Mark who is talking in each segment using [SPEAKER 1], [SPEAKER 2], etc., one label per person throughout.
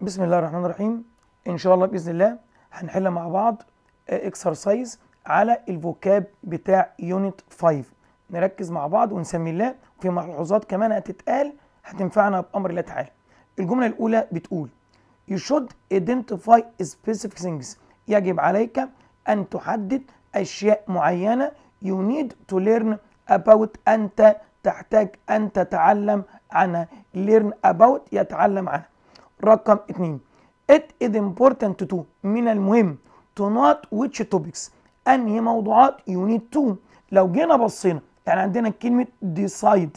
[SPEAKER 1] بسم الله الرحمن الرحيم ان شاء الله باذن الله هنحل مع بعض اكسرسايز على الفوكاب بتاع يونت 5 نركز مع بعض ونسمي الله وفي ملحوظات كمان هتتقال هتنفعنا بامر الله تعالى الجمله الاولى بتقول you should identify specific things يجب عليك ان تحدد اشياء معينه you need to learn about انت تحتاج ان تتعلم عنها learn about يتعلم عنها رقم 2 It is important to من المهم to not which topics أنهي موضوعات you need to لو جينا بصينا يعني عندنا كلمة decide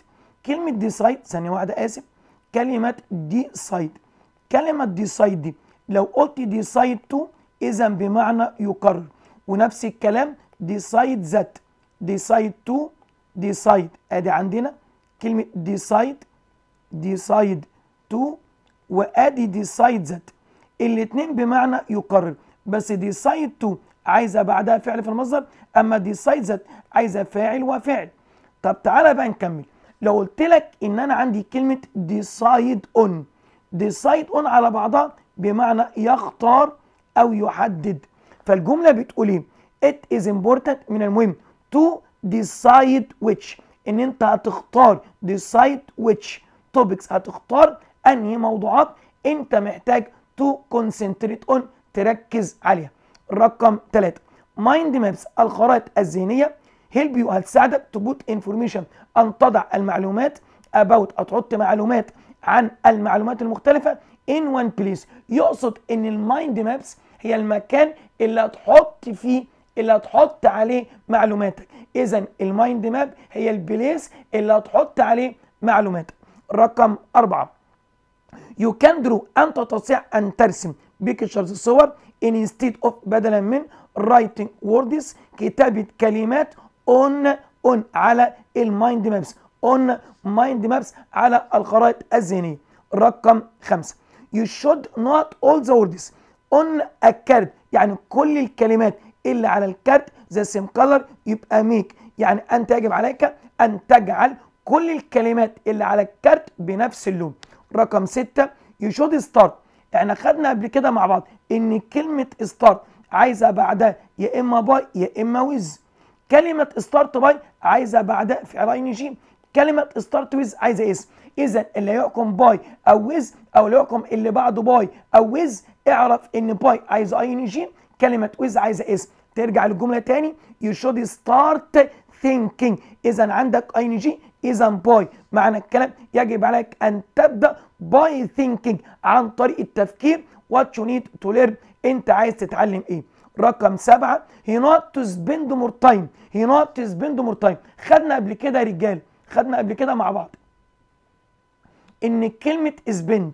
[SPEAKER 1] كلمة decide ثانية واحدة آسف كلمة decide كلمة decide دي لو قلت decide to إذا بمعنى يقرر ونفس الكلام decide that decide to decide ادي عندنا كلمة decide decide to وادي ديسايدز الاثنين بمعنى يقرر بس ديسايد تو عايزه بعدها فعل في المصدر اما ديسايدز عايزه فاعل وفعل طب تعالى بقى نكمل لو قلت لك ان انا عندي كلمه ديسايد اون ديسايد اون على بعضها بمعنى يختار او يحدد فالجمله بتقول ايه it is important من المهم to decide which ان انت هتختار decide which topics هتختار انهي موضوعات انت محتاج تو كونسنتريت اون تركز عليها رقم 3 مايند مابس الخرائط الذهنيه هيلب يو هتساعدك تو بوت انفورميشن ان تضع المعلومات اباوت او تحط معلومات عن المعلومات المختلفه ان وان بليس يقصد ان المايند مابس هي المكان اللي هتحط فيه اللي هتحط عليه معلوماتك اذا المايند ماب هي البليس اللي هتحط عليه معلوماتك رقم أربعة يو كان درو أنت تستطيع أن ترسم بيكتشرز صور ان instead اوف بدلا من رايتنج ووردز كتابة كلمات اون اون على المايند مابس اون مايند مابس على الخرائط الذهنية رقم خمسة يو شود نوت اول ذا ووردز اون الكارت يعني كل الكلمات اللي على الكارت ذا سيم كلر يبقى ميك يعني أنت يجب عليك أن تجعل كل الكلمات اللي على الكارت بنفس اللون رقم 6 يو شود ستارت احنا خدنا قبل كده مع بعض ان كلمه ستارت عايزه بعدها يا اما باي يا اما ويز كلمه ستارت باي عايزه بعدها فعلين جي كلمه ستارت ويز عايزه اسم اذا اللي يحكم باي او ويز او اللي يحكم اللي بعده باي او ويز اعرف ان باي عايزه اي ان جي كلمه ويز عايزه اسم ترجع للجمله تاني يو شود ستارت ثينكينج اذا عندك اي ان جي اذا باي معنى الكلام يجب عليك ان تبدا باي ثينكينج عن طريق التفكير وات يو نيد تو ليرن انت عايز تتعلم ايه رقم سبعة هي نوت تو سبند مور تايم هي نوت تو سبند مور تايم خدنا قبل كده يا رجال خدنا قبل كده مع بعض ان كلمة سبند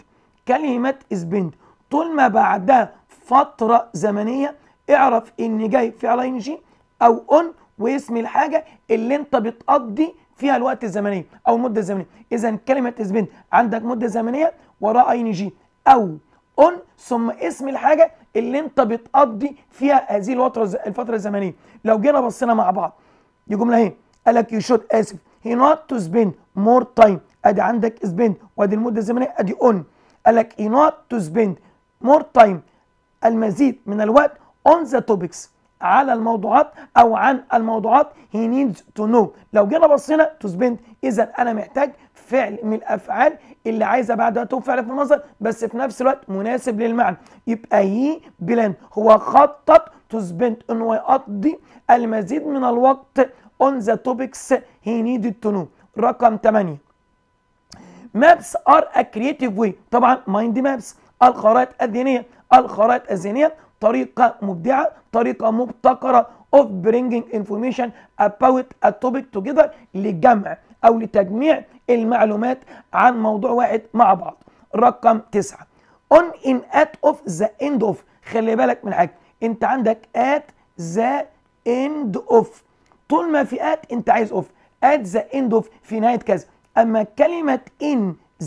[SPEAKER 1] كلمة سبند طول ما بعدها فترة زمنية اعرف ان جاي في ان جي او اون واسم الحاجة اللي انت بتقضي فيها الوقت الزمني او المده الزمنيه اذا كلمه اسبن عندك مده زمنيه وراء اي ان جي او اون ثم اسم الحاجه اللي انت بتقضي فيها هذه الفتره الفتره الزمنيه لو جينا بصينا مع بعض دي جمله اهي قال لك يو شود اسف هي نوت تو سبين مور تايم ادي عندك سبين وادي المده الزمنيه ادي اون قال لك هي نوت تو سبين مور تايم المزيد من الوقت اون ذا توبكس على الموضوعات او عن الموضوعات هي نيدز تو نو لو جينا بصينا تو سبند اذا انا محتاج فعل من الافعال اللي عايزه بعدها فعل في المصدر بس في نفس الوقت مناسب للمعنى يبقى هي بلان هو خطط تو سبند ان هو يقضي المزيد من الوقت on the topics هي نيد تو نو رقم 8 مابس ار ا كريتيف واي طبعا مايند مابس الخرائط الذهنيه الخرائط الذهنيه طريقه مبدعه طريقه مبتكره of bringing information about a topic together لجمع او لتجميع المعلومات عن موضوع واحد مع بعض رقم تسعة on in at of the end of خلي بالك من حاجه انت عندك at the end of طول ما في at انت عايز of at the end of في نهايه كذا اما كلمه in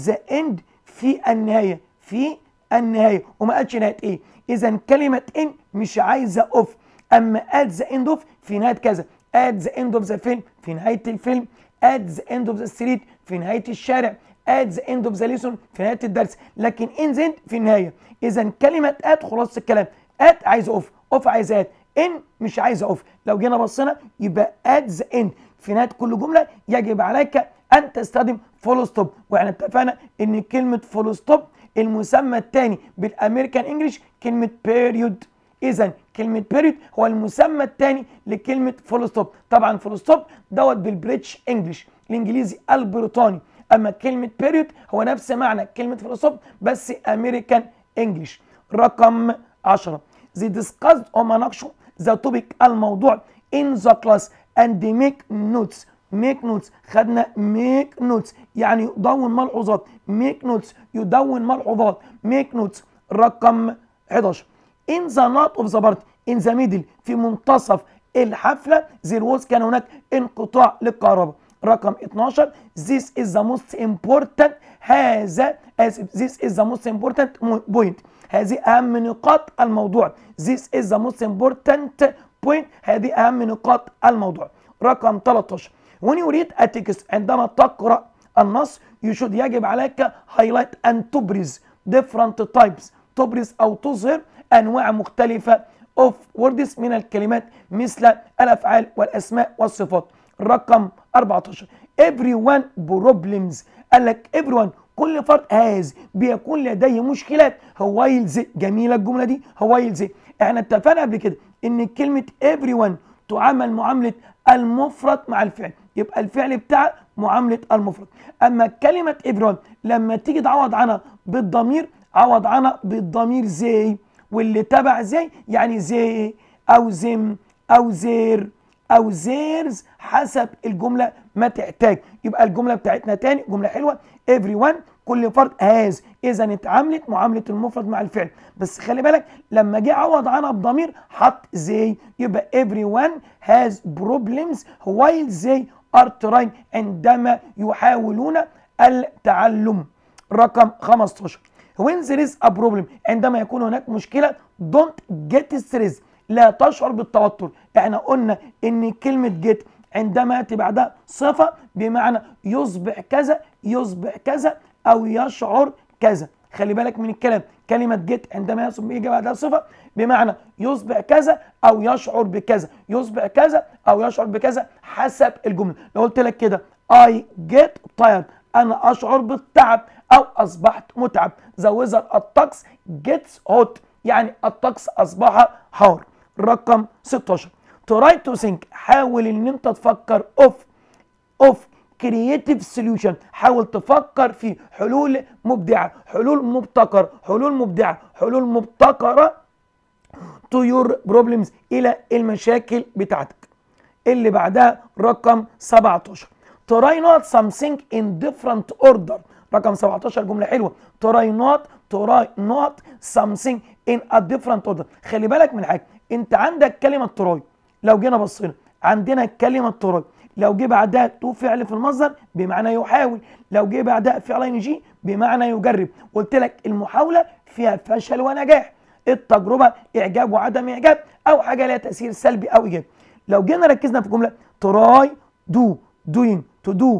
[SPEAKER 1] the end في النهايه في النهايه وما قالش نهايه ايه اذا كلمه ان مش عايزه اوف اما ات ذا اند اوف في نهايه كذا ات ذا اند اوف ذا فيلم في نهايه الفيلم ات ذا اند اوف ذا ستريت في نهايه الشارع ات ذا اند اوف ذا ليسون في نهايه الدرس لكن ان ذا في النهايه اذا كلمه ات خلاصه الكلام ات عايزه اوف اوف عايزه ات ان مش عايزه اوف لو جينا بصينا يبقى ات ذا اند في نهايه كل جمله يجب عليك ان تستخدم فول ستوب واحنا اتفقنا ان كلمه فول ستوب المسمى الثاني بالامريكان انجلش كلمه بيريود اذا كلمه بيريود هو المسمى الثاني لكلمه فول ستوب طبعا فول ستوب دوت بالبريتش انجلش الانجليزي البريطاني اما كلمه بيريود هو نفس معنى كلمه فول ستوب بس امريكان انجلش رقم 10 they ديسكاست or مناقشوا the topic الموضوع in the class and ميك make notes ميك نوتس خدنا ميك نوتس يعني دون ملحوظات ميك نوتس يدون ملحوظات ميك نوتس رقم 11 in the نوت of the party in the middle في منتصف الحفله ووز كان هناك انقطاع للكهرباء رقم 12 this is the most important هذا this is the most important point هذه اهم نقاط الموضوع this is the most important point هذه اهم نقاط الموضوع رقم 13 When you read a text عندما تقرأ النص you should يجب عليك highlight أن تبرز different types تبرز أو تظهر أنواع مختلفة of words من الكلمات مثل الأفعال والأسماء والصفات رقم 14 everyone problems قال لك everyone كل فرد has بيكون لديه مشكلات هو يلزق جميلة الجملة دي هو يلزق احنا اتفقنا قبل كده ان كلمة everyone تعامل معاملة المفرد مع الفعل يبقى الفعل بتاع معامله المفرد اما كلمه ابران لما تيجي تعوض عنها بالضمير عوض عنها بالضمير زي واللي تبع زي يعني زي او زم او زير او زيرز حسب الجمله ما تحتاج يبقى الجمله بتاعتنا تاني جمله حلوه everyone كل فرد هاز اذا اتعاملت معامله المفرد مع الفعل بس خلي بالك لما جه عوض عنها بضمير حط زي يبقى everyone has problems while they أرتراين عندما يحاولون التعلم رقم 15 when there is a problem عندما يكون هناك مشكلة don't get stressed لا تشعر بالتوتر احنا قلنا ان كلمة get عندما يأتي بعدها صفة بمعنى يصبح كذا يصبح كذا أو يشعر كذا خلي بالك من الكلام كلمة جيت عندما يصبح بعدها صفة بمعنى يصبح كذا او يشعر بكذا يصبح كذا او يشعر بكذا حسب الجمله لو قلت لك كده I get tired انا اشعر بالتعب او اصبحت متعب the weather الطقس جيتس هوت يعني الطقس اصبح حار رقم 16 تراي تو ثينك حاول ان انت تفكر اوف اوف كرييتيف سوليوشن حاول تفكر في حلول مبدعه حلول مبتكر حلول مبدعه حلول مبتكره تو يور بروبلمز الى المشاكل بتاعتك اللي بعدها رقم 17 try not something in different order رقم 17 جمله حلوه try not try not something in a different order خلي بالك من حاجه انت عندك كلمه تراي لو جينا بصينا عندنا كلمه تراي لو جه بعدها تو فعل في المصدر بمعنى يحاول لو جه بعدها فعل ان جي بمعنى يجرب قلت لك المحاوله فيها فشل ونجاح التجربه اعجاب وعدم اعجاب او حاجه لها تاثير سلبي او ايجابي لو جينا ركزنا في جمله تراي دو دوينج تو دو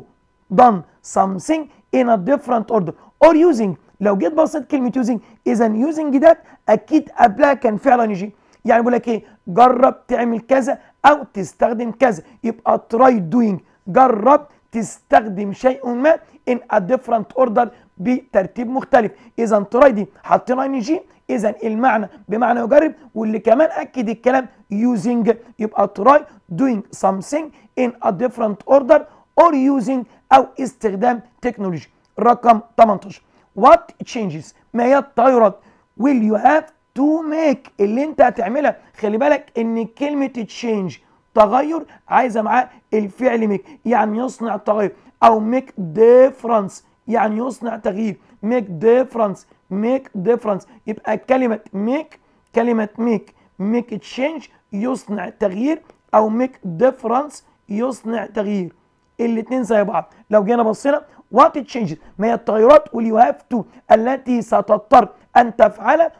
[SPEAKER 1] done something in a different order or using لو جيت بصيت كلمه using اذا using ده اكيد قبلها كان فعلا يجي يعني بقول لك ايه جرب تعمل كذا او تستخدم كذا يبقى try doing جرب تستخدم شيء ما in a different order بترتيب مختلف اذا try دي حطينا ان جي اذا المعنى بمعنى يجرب واللي كمان اكد الكلام using يبقى try doing something in a different order or using او استخدام تكنولوجي رقم 18 what changes ما هي التغيرات will you have to make اللي انت هتعملها خلي بالك ان كلمه change تغير عايزه معاه الفعل ميك يعني يصنع تغير او ميك ديفرنس يعني يصنع تغيير ميك ديفرنس ميك ديفرنس يبقى كلمه ميك كلمه ميك ميك تشينج يصنع تغيير او ميك ديفرنس يصنع تغيير الاثنين زي بعض لو جينا بصينا وات تشينجز ما هي التغيرات ويو هاف تو التي ستضطر ان تفعلها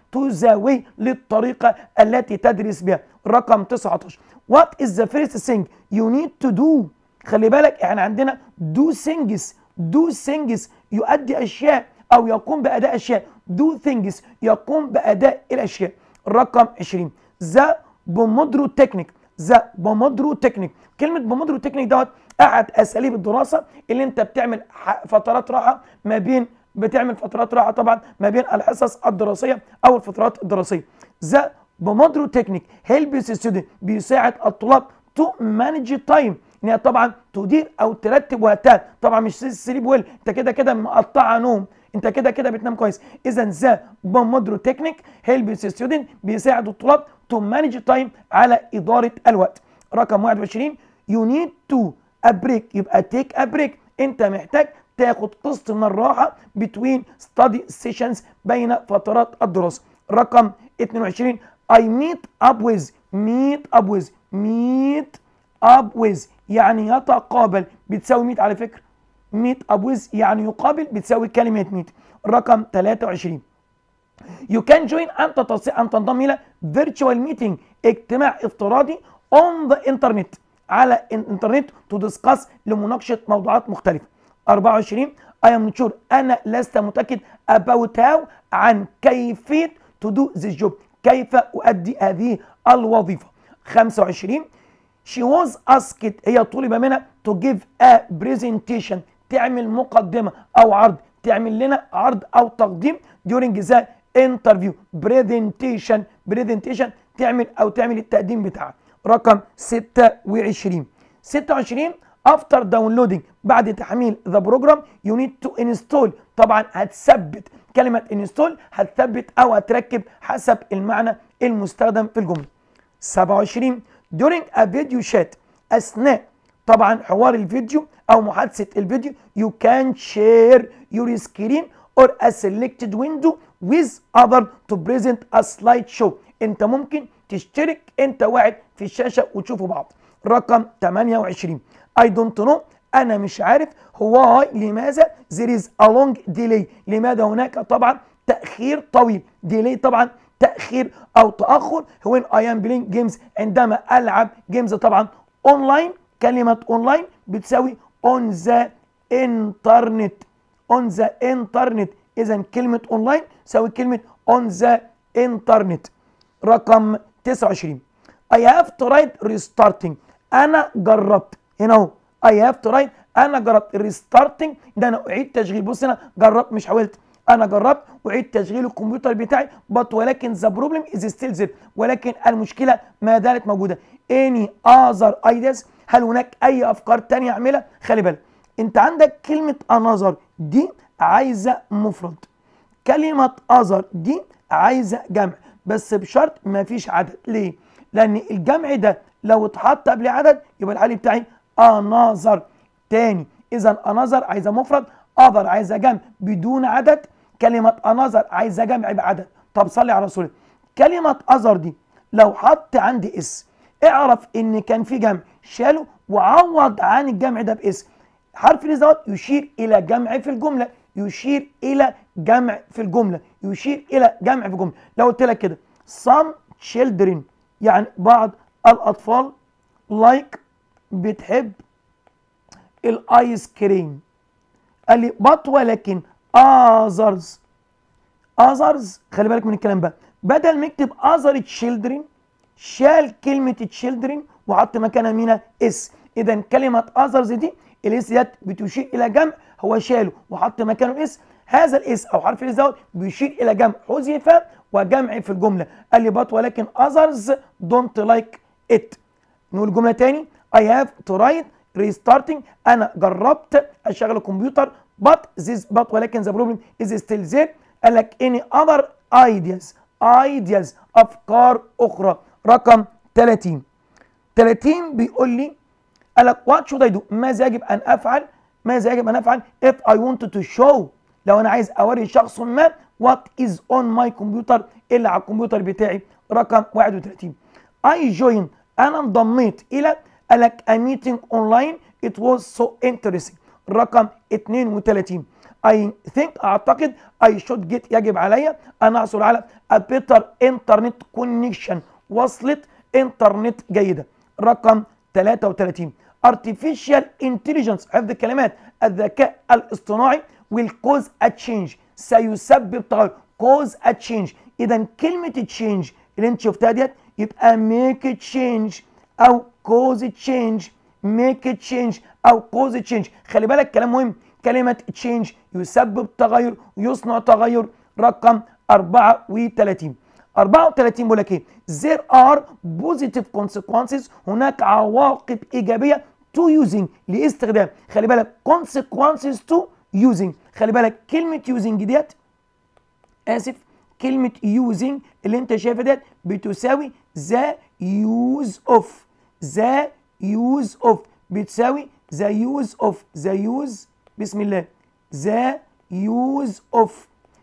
[SPEAKER 1] واي للطريقه التي تدرس بها رقم 19 وات از ذا فيرست ثينج يو نيد تو دو خلي بالك احنا عندنا دو ثينجز دو ثينجز يؤدي اشياء او يقوم باداء اشياء دو ثينجز يقوم بأداء الأشياء رقم 20 ذا بومودرو تكنيك ذا بومودرو تكنيك كلمة بومودرو تكنيك دوت أحد أساليب الدراسة اللي أنت بتعمل فترات راحة ما بين بتعمل فترات راحة طبعا ما بين الحصص الدراسية أو الفترات الدراسية ذا بومودرو تكنيك هيلبس ستودنت بيساعد الطلاب تو مانج تايم ان هي طبعا تدير او ترتب وقتها طبعا مش سليب ويل انت كده كده مقطعه نوم انت كده كده بتنام كويس اذا ذا بومودرو تكنيك هيلب ستودنت بيساعد الطلاب تو مانج تايم على اداره الوقت رقم 21 يو نيد تو ابريك يبقى تيك ابريك انت محتاج تاخد قسط من الراحه بتوين ستادي سيشنز بين فترات الدراسه رقم 22 اي ميت اب ويز ميت اب ويز ميت اب ويز يعني يتقابل بتساوي ميت على فكره ميت ابوز يعني يقابل بتساوي كلمه ميت رقم 23 You can join أن تستطيع أن تنضم إلى virtual meeting اجتماع افتراضي on the internet على الانترنت to discuss لمناقشة موضوعات مختلفة 24 I am sure أنا لست متأكد about how عن كيفية to do this job كيف أؤدي هذه الوظيفة 25 She was asked هي طلب منها to give a presentation تعمل مقدمه او عرض تعمل لنا عرض او تقديم during ذا انترفيو presentation presentation تعمل او تعمل التقديم بتاعك رقم 26 26 after downloading بعد تحميل ذا بروجرام يو نيد تو انستول طبعا هتثبت كلمه انستول هتثبت او هتركب حسب المعنى المستخدم في الجمله 27 during a video chat اثناء طبعا حوار الفيديو او محادثه الفيديو you can share your screen or a selected window with تو to present a slideshow انت ممكن تشترك انت واحد في الشاشه وتشوفوا بعض رقم 28 اي دونت نو انا مش عارف هو لماذا ذير از ا لونج ديلي لماذا هناك طبعا تاخير طويل ديلي طبعا تاخير او تاخر when اي ام playing جيمز عندما العب جيمز طبعا اونلاين كلمة أونلاين بتساوي أون ذا إنترنت أون ذا إنترنت إذا كلمة أونلاين تساوي كلمة أون ذا إنترنت رقم 29 I have tried restarting أنا جربت هنا أهو I have tried أنا جربت restarting ده أنا أعيد تشغيل بص هنا جربت مش حاولت انا جربت وعيد تشغيل الكمبيوتر بتاعي بط ولكن ذا بروبلم از ستيل زيرو ولكن المشكله ما زالت موجوده اني اذر ايدز هل هناك اي افكار تانية اعملها خلي بالك انت عندك كلمه انذر دي عايزه مفرد كلمه اذر دي عايزه جمع بس بشرط ما فيش عدد ليه لان الجمع ده لو اتحط قبل عدد يبقى الحل بتاعي انذر تاني اذا انذر عايزه مفرد اذر عايزه جمع بدون عدد كلمه انظر عايز اجمع بعدد طب صلي على رسول الله كلمه اظهر دي لو حط عندي اس اعرف ان كان في جمع شاله وعوض عن الجمع ده باسم حرف الازدواج يشير الى جمع في الجمله يشير الى جمع في الجمله يشير الى جمع في الجمله لو قلت لك كده some children يعني بعض الاطفال like بتحب الايس كريم قال لي بط ولكن others others خلي بالك من الكلام بقى بدل ما اكتب other children شال كلمه children وحط مكانها مينا اس اذا كلمه others دي الاس ديت بتشير الى جمع هو شاله وحط مكانه اس هذا الاس او حرف الاس دوت بيشير الى جمع حذف وجمع في الجمله قال لي بط ولكن others don't like it نقول جمله تاني I have tried restarting انا جربت اشغل الكمبيوتر but this but ولكن the problem is still there قال لك any other ideas ideas افكار اخرى رقم 30 30 بيقول لي قال لك what should I do ماذا يجب ان افعل ماذا يجب ان افعل if I wanted to show لو انا عايز اوري شخص ما what is on my computer اللي على الكمبيوتر بتاعي رقم 31 I joined انا انضميت الى قال لك a meeting online it was so interesting رقم 32 I think اعتقد I should get يجب عليا ان احصل على a better internet connection وصلة انترنت جيدة رقم 33 artificial intelligence حفظ الكلمات الذكاء الاصطناعي will cause a change سيسبب تغير cause a change اذا كلمة change اللي انت شفتها ديت يبقى make a change او cause a change make a change او cause تشينج change خلي بالك كلام مهم كلمه change يسبب تغير يصنع تغير رقم 34 34 بيقول لك ايه there are positive consequences هناك عواقب ايجابيه to using لاستخدام خلي بالك consequences to using خلي بالك كلمه using ديت اسف كلمه using اللي انت شايفها ديت بتساوي the use of the use of بتساوي the use of the use بسم الله the use of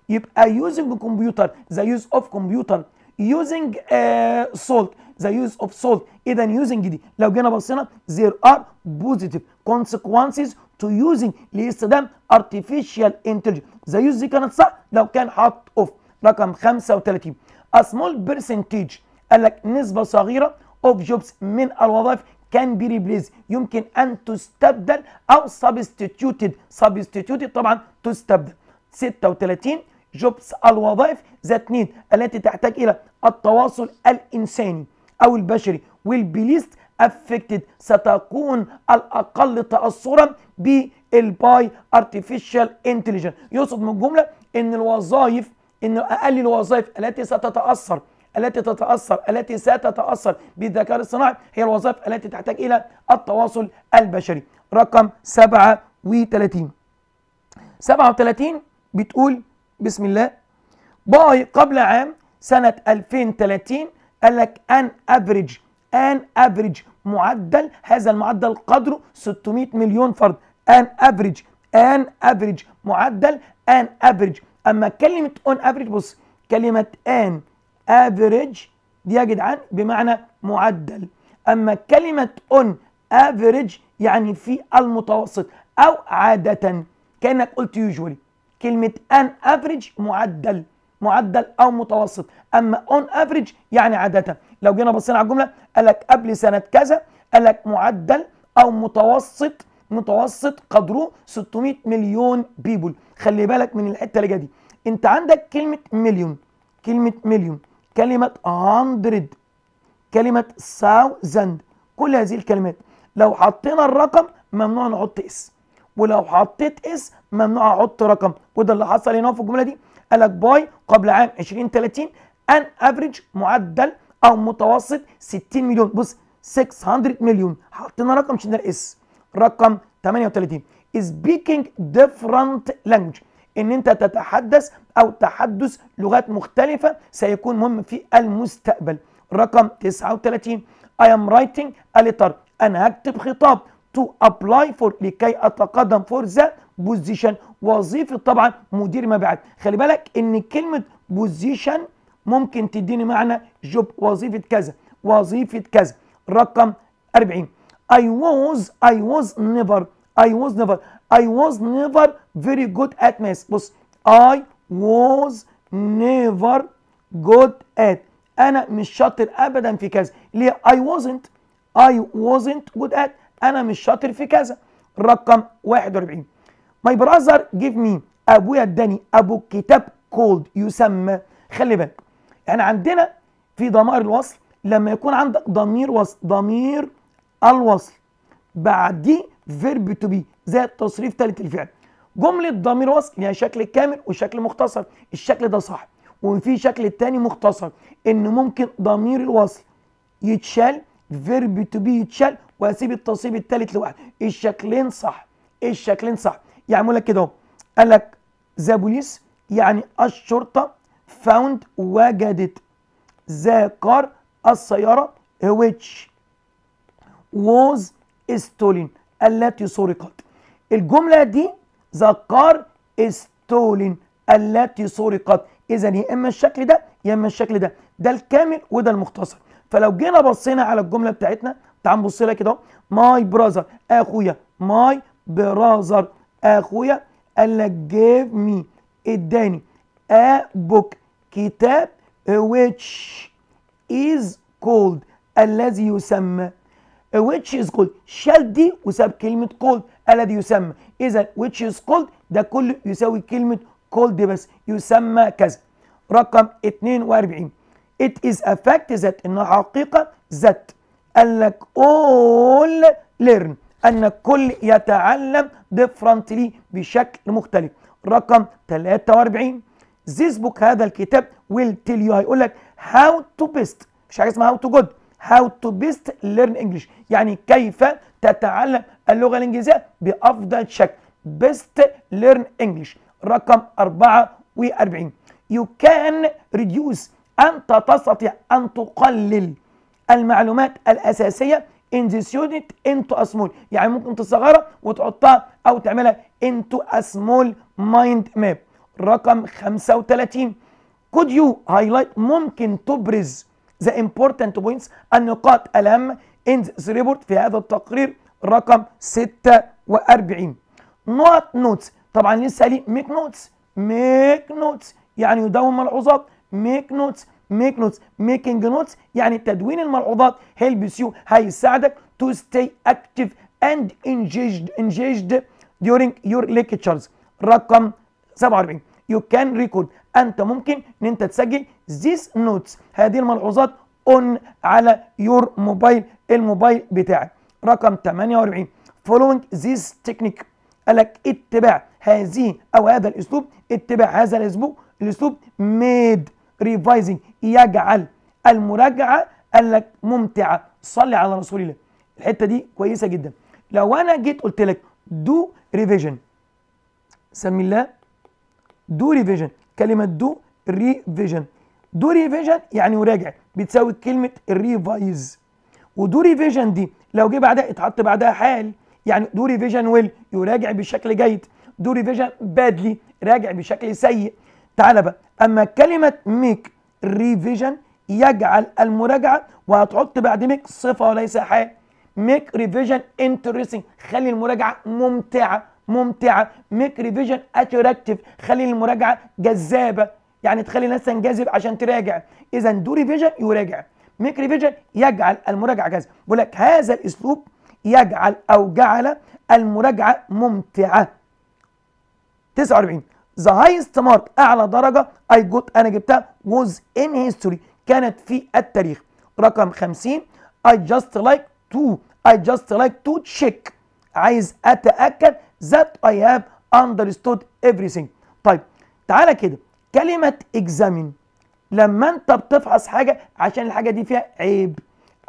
[SPEAKER 1] يبقى using computer the use of computer using uh, salt the use of salt اذا using دي لو جينا بصينا there are positive consequences to using لاستخدام artificial intelligence the use دي كانت صح لو كان حاط اوف رقم 35 a small percentage قال لك نسبه صغيره of jobs من الوظائف كان بي ريبليز يمكن ان تستبدل او سبستيتيوتد سبستيتيوتد طبعا تستبدل 36 جوبس الوظائف ذات نيد التي تحتاج الى التواصل الانساني او البشري والبليست افكتد ستكون الاقل تاثرا بالباي ارتفيشال انتليجنت يقصد من الجمله ان الوظائف ان اقل الوظائف التي ستتاثر التي تتأثر التي ستتأثر بالذكاء الاصطناعي هي الوظائف التي تحتاج إلى التواصل البشري رقم 37 37 بتقول بسم الله باي قبل عام سنة 2030 قال لك ان افريج ان افريج معدل هذا المعدل قدره 600 مليون فرد ان افريج ان افريج معدل ان افريج اما كلمه اون افريج بص كلمه ان average دي يا جدعان بمعنى معدل اما كلمه on average يعني في المتوسط او عاده كانك قلت usually كلمه an average معدل معدل او متوسط اما on average يعني عاده لو جينا بصينا على الجمله قال لك قبل سنه كذا قال لك معدل او متوسط متوسط قدره 600 مليون بيبول خلي بالك من الحته اللي جايه دي انت عندك كلمه مليون كلمه مليون كلمة 100 كلمة 1000 كل هذه الكلمات لو حطينا الرقم ممنوع نحط اس ولو حطيت اس ممنوع احط رقم وده اللي حصل هنا في الجمله دي قال لك باي قبل عام 2030 ان افريج معدل او متوسط 60 مليون بص 600 مليون حطينا رقم عشان اس رقم 38 سبيكينج ديفرنت لانج ان انت تتحدث أو تحدث لغات مختلفة سيكون مهم في المستقبل رقم 39 I am writing a letter أنا هكتب خطاب to apply for لكي أتقدم for the position وظيفة طبعا مدير مبيعات خلي بالك إن كلمة position ممكن تديني معنى جوب وظيفة كذا وظيفة كذا رقم 40 I was I was never I was never I was never very good at math بص I was never good at انا مش شاطر ابدا في كذا ليه I wasn't I wasn't good at انا مش شاطر في كذا رقم 41 my brother gave me ابويا اداني ابو كتاب كولد يسمى خلي بالك احنا يعني عندنا في ضمائر الوصل لما يكون عندك ضمير وصل ضمير الوصل بعديه فيرب تو بي زائد تصريف ثالث الفعل جمله ضمير وصل ليها شكل كامل وشكل مختصر الشكل ده صح وفي شكل تاني مختصر ان ممكن ضمير الوصل يتشال فيرب تو بي يتشال واسيب التصيب الثالث لوحده الشكلين صح الشكلين صح يعني لك كده اهو قال لك ذا بوليس يعني الشرطه فاوند وجدت ذا كار السياره ويتش ووز ستولين التي سرقت الجمله دي the car is stolen التي سرقت اذا يا اما الشكل ده يا اما الشكل ده ده الكامل وده المختصر فلو جينا بصينا على الجمله بتاعتنا تعال نبص لها كده ماي براذر اخويا ماي براذر اخويا قال لك جيف مي اداني ا بوك كتاب which is كولد الذي يسمى which is كولد شال دي وساب كلمه كولد الذي يسمى إذا which is called ده كله يساوي كلمة called بس يسمى كذا رقم 42 it is a fact that إنها حقيقة that قال لك all learn أن كل يتعلم differently بشكل مختلف رقم 43 this book هذا الكتاب will tell you هيقول لك how to best مش حاجة اسمها how to good how to best learn English يعني كيف تتعلم اللغة الإنجليزية بأفضل شكل best learn English رقم 44 you can reduce أنت تستطيع أن تقلل المعلومات الأساسية in this unit into a small يعني ممكن تصغرها وتحطها أو تعملها into a small mind map رقم 35 could you highlight ممكن تبرز the important points النقاط الهامة اندز ريبورت في هذا التقرير رقم 46 نوت نوتس طبعا لسه لي ميك نوتس ميك نوتس يعني يدون ملحوظات ميك نوتس ميك نوتس ميكنج نوتس يعني تدوين الملحوظات هيلبس يو هيساعدك تو ستي اكتف اند engaged engaged during your lectures رقم 47 you can record انت ممكن ان انت تسجل these notes هذه الملحوظات اون على يور موبايل الموبايل بتاعك رقم 48 فولوينج ذيس تكنيك قال لك اتباع هذه او هذا الاسلوب اتباع هذا الاسلوب الاسلوب ميد ريفايزنج يجعل المراجعه قال لك ممتعه صلي على رسول الله الحته دي كويسه جدا لو انا جيت قلت لك دو ريفيجن سمي الله دو ريفيجن كلمه دو ريفيجن دو ريفيجن يعني وراجع بتساوي كلمه الريفايز ودو ريفيجن دي لو جه بعدها اتحط بعدها حال يعني دو ريفيجن ويل يراجع بشكل جيد دو ريفيجن بادلي راجع بشكل سيء تعالى بقى اما كلمه ميك ريفيجن يجعل المراجعه وهتحط بعد ميك صفه وليس حال ميك ريفيجن انترستنج خلي المراجعه ممتعه ممتعه ميك ريفيجن اتراكتيف خلي المراجعه جذابه يعني تخلي الناس تنجذب عشان تراجع اذا دو ريفيجن يراجع ميك ريفيجن يجعل المراجعه كذا بقول لك هذا الاسلوب يجعل او جعل المراجعه ممتعه 49 ذا هايست مارك اعلى درجه اي جوت انا جبتها was ان هيستوري كانت في التاريخ رقم 50 I just like to I just like to check عايز اتاكد that I have understood everything طيب تعالى كده كلمة اكزامين لما انت بتفحص حاجة عشان الحاجة دي فيها عيب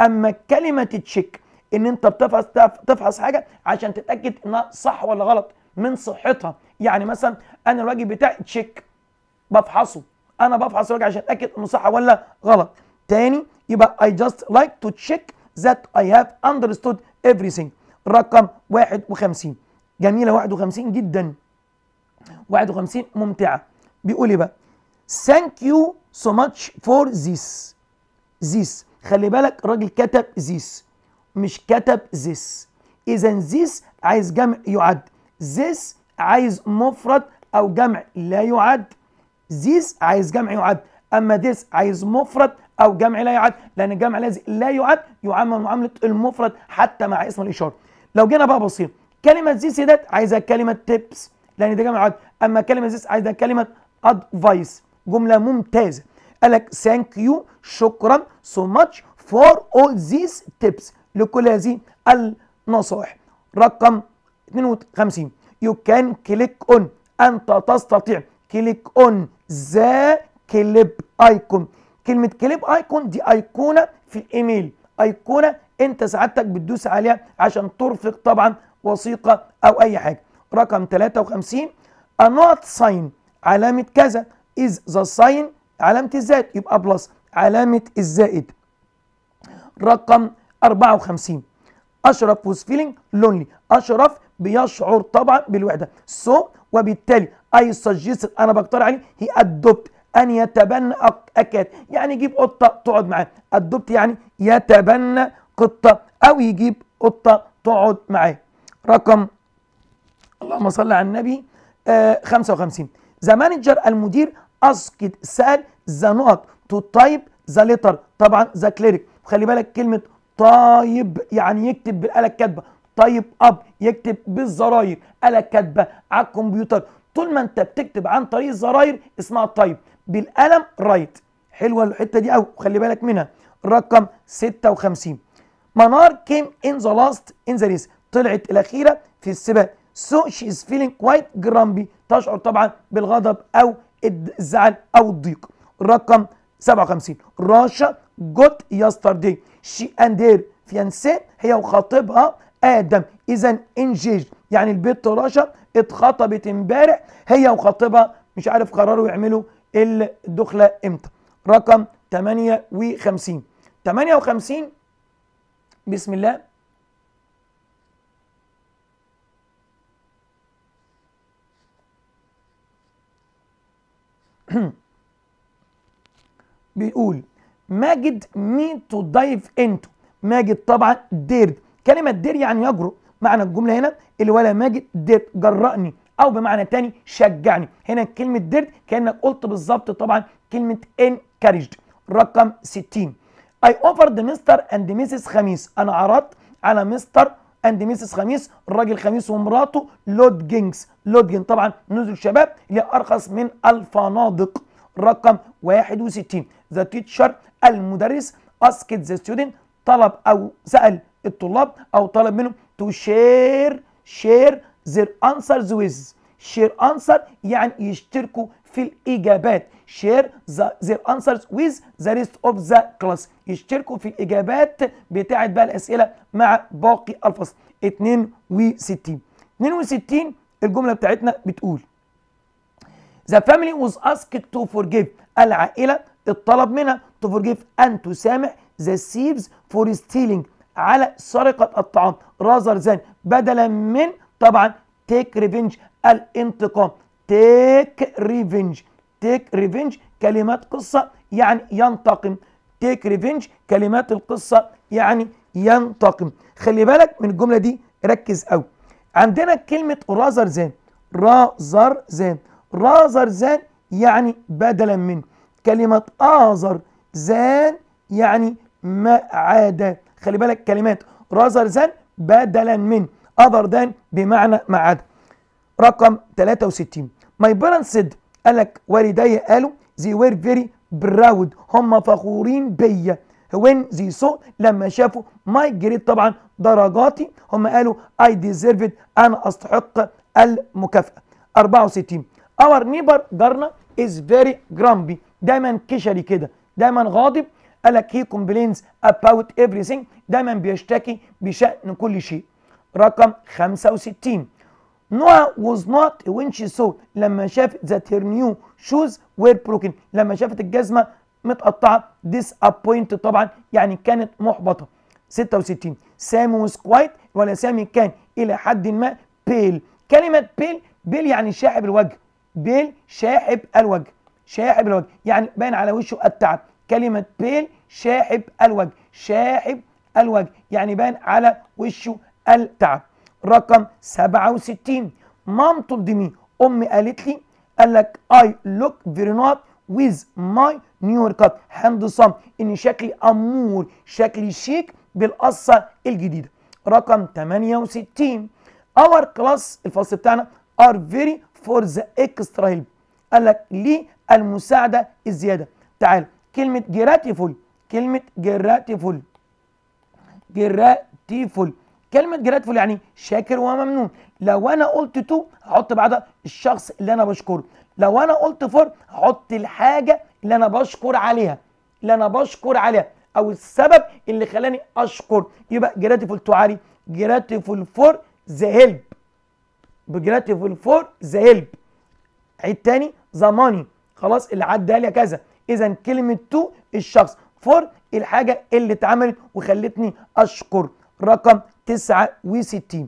[SPEAKER 1] اما كلمة تشيك ان انت بتفحص تفحص حاجة عشان تتأكد انها صح ولا غلط من صحتها يعني مثلا انا الواجب بتاعي تشيك بفحصه انا بفحص الواجب عشان اتأكد انه صح ولا غلط تاني يبقى I just like to check that I have understood everything رقم 51 جميلة 51 جدا 51 ممتعة بيقول ايه بقى ثانك يو سو ماتش فور ذيس ذيس خلي بالك الراجل كتب ذيس مش كتب ذيس اذا ذيس عايز جمع يعد ذيس عايز مفرد او جمع لا يعد ذيس عايز جمع يعد اما ذيس عايز مفرد او جمع لا يعد لان الجمع الذي لا يعد يعامل معامله المفرد حتى مع اسم الاشاره لو جينا بقى بصير كلمه ذيس ديت عايزه كلمه تيبس لان ده جمع يعد اما كلمه ذيس عايزه كلمه ادفايس جمله ممتازه قال لك ثانك يو شكرا سو ماتش فور اول ذيس تيبس لكل هذه النصائح رقم 52 يو كان كليك اون انت تستطيع كليك اون ذا كليب ايكون كلمه كليب ايكون دي ايقونه في الايميل ايقونه انت سعادتك بتدوس عليها عشان ترفق طبعا وثيقه او اي حاجه رقم 53 انوت ساين علامة كذا إذ ذا ساين علامة الزائد يبقى بلس علامة الزائد رقم 54 أشرف was feeling lonely أشرف بيشعر طبعا بالوحدة so وبالتالي I suggest أنا بقترح عليه he adopt أن يتبنى أكات يعني يجيب قطة تقعد معاه adopt يعني يتبنى قطة أو يجيب قطة تقعد معاه رقم اللهم صل على النبي آه 55 ذا مانجر المدير اسكت سال ذا نقط تو تايب ذا ليتر طبعا ذا كليريك خلي بالك كلمه طايب يعني يكتب بالاله الكاتبه طيب اب يكتب بالزراير اله كاتبه على الكمبيوتر طول ما انت بتكتب عن طريق الزراير اسمها طيب بالقلم رايت حلوه الحته دي قوي خلي بالك منها رقم 56 منار كيم ان ذا لاست ان ذا ريس طلعت الاخيره في السباق So she is feeling quite grumpy تشعر طبعا بالغضب أو الزعل أو الضيق رقم 57 راشا got yesterday she and her fiancé هي وخطيبها آدم إذا engaged يعني البت راشا اتخطبت امبارح هي وخطيبها مش عارف قرروا يعملوا الدخلة امتى رقم 58 58 بسم الله بيقول ماجد مين تو دايف انتو ماجد طبعا ديرد كلمه دير يعني يجرؤ معنى الجمله هنا اللي ولا ماجد ديرد جرأني او بمعنى تاني شجعني هنا كلمه ديرد كانك قلت بالظبط طبعا كلمه انكارجد رقم 60 اي اوفرد مستر اند Mrs. خميس انا عرضت على مستر اند ميسس خميس الراجل خميس ومراته لودجينجز جين طبعا نزل شباب اللي ارخص من الفنادق رقم 61 ذا تيتشر المدرس اسكت ذا ستودنت طلب او سال الطلاب او طلب منهم تو شير شير ذير انسرز ويز شير انسر يعني يشتركوا في الإجابات شير their answers with the rest of the class يشتركوا في الإجابات بتاعة بقى الأسئلة مع باقي الفصل 62 62 الجملة بتاعتنا بتقول The family was asked to forgive العائلة اتطلب منها to forgive to سامح the thieves for stealing على سرقة الطعام rather than بدلا من طبعا take revenge الانتقام تيك ريفنج تيك ريفنج كلمات قصة يعني ينتقم تيك ريفنج كلمات القصة يعني ينتقم خلي بالك من الجملة دي ركز قوي عندنا كلمة زان رازر زان يعني بدلا من كلمة آزر زان يعني ما عاد خلي بالك كلمات زان بدلا من أذر دان بمعنى ما عاد رقم 63 My parents said قال لك والدي قالوا they were very proud هم فخورين بيا when they saw لما شافوا ماي جريد طبعا درجاتي هم قالوا اي deserved أنا أستحق المكافأة 64 اور نيبر جارنا از فيري جرامبي دايما كشري كده دايما غاضب قال لك كومبلينز اباوت ايفري everything دايما بيشتكي بشأن كل شيء رقم 65 نوع was not when she saw لما شافت that her new shoes were broken لما شافت الجزمة متقطعة disappointed طبعا يعني كانت محبطة 66 سامي was quiet ولا سامي كان إلى حد ما pale كلمة pale بيل يعني شاحب الوجه بيل شاحب الوجه شاحب الوجه يعني باين على وشه التعب كلمة بيل شاحب الوجه شاحب الوجه يعني باين على وشه التعب رقم 67 مامته بمين امي قالت لي قال لك اي لوك فيري نوت ويز ماي نيويورك كات هاند صم ان شكلي امور شكلي شيك بالقصه الجديده رقم 68 اور كلاس الفصل بتاعنا ار فيري فور ذا اكسترا هيلب قال لك ليه المساعده الزياده تعال كلمه جراتيفول كلمه جراتيفول جراتيفول كلمه جراتفول يعني شاكر وممنون لو انا قلت تو هحط بعدها الشخص اللي انا بشكره لو انا قلت فور هحط الحاجه اللي انا بشكر عليها اللي انا بشكر عليها او السبب اللي خلاني اشكر يبقى جراتفول علي جراتفول فور ذا هيلب بجراتفول فور ذا هيلب عيد تاني ذا ماني خلاص اللي عدى لي كذا اذا كلمه تو الشخص فور الحاجه اللي اتعملت وخلتني اشكر رقم 69